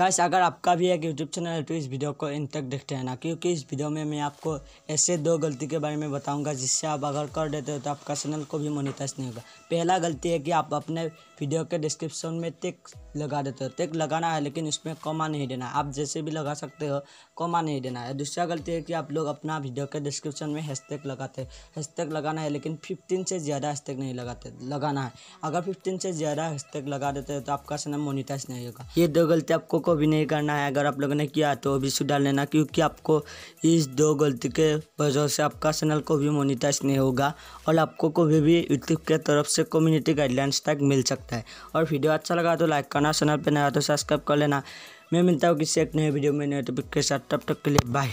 guys अगर आपका भी एक यूट्यूब चैनल है तो इस वीडियो को इन तक देखते रहना क्योंकि इस वीडियो में मैं आपको ऐसे दो गलती के बारे में बताऊंगा जिससे आप अगर कर देते हो तो आपका चैनल को भी मोनिटाइज नहीं होगा पहला गलती है कि आप अपने वीडियो के डिस्क्रिप्शन में टेक लगा देते हो टेक लगाना है लेकिन उसमें कमा नहीं देना है आप जैसे भी लगा सकते हो कमा नहीं देना है दूसरा गलती है कि आप लोग अपना वीडियो के डिस्क्रिप्शन में हैशटैग लगाते हैंश हैशटैग लगाना है लेकिन फिफ्टीन से ज़्यादा हैशटैग नहीं लगाते लगाना है अगर फिफ्टीन से ज़्यादा टेक लगा देते हो तो आपका चैनल मोनिटाइज नहीं होगा ये दो गलती आपको आपको भी नहीं करना है अगर आप लोगों ने किया तो भी सुधार लेना क्योंकि आपको इस दो गलती के वजह से आपका चैनल को भी मोनिटाइज नहीं होगा और आपको कभी भी यूट्यूब के तरफ से कम्युनिटी गाइडलाइंस तक मिल सकता है और वीडियो अच्छा लगा तो लाइक करना चैनल पर नया तो सब्सक्राइब कर लेना मैं मिलता हूँ किसी एक नए वीडियो में नए टॉपिक के साथ तब तक के लिए बाय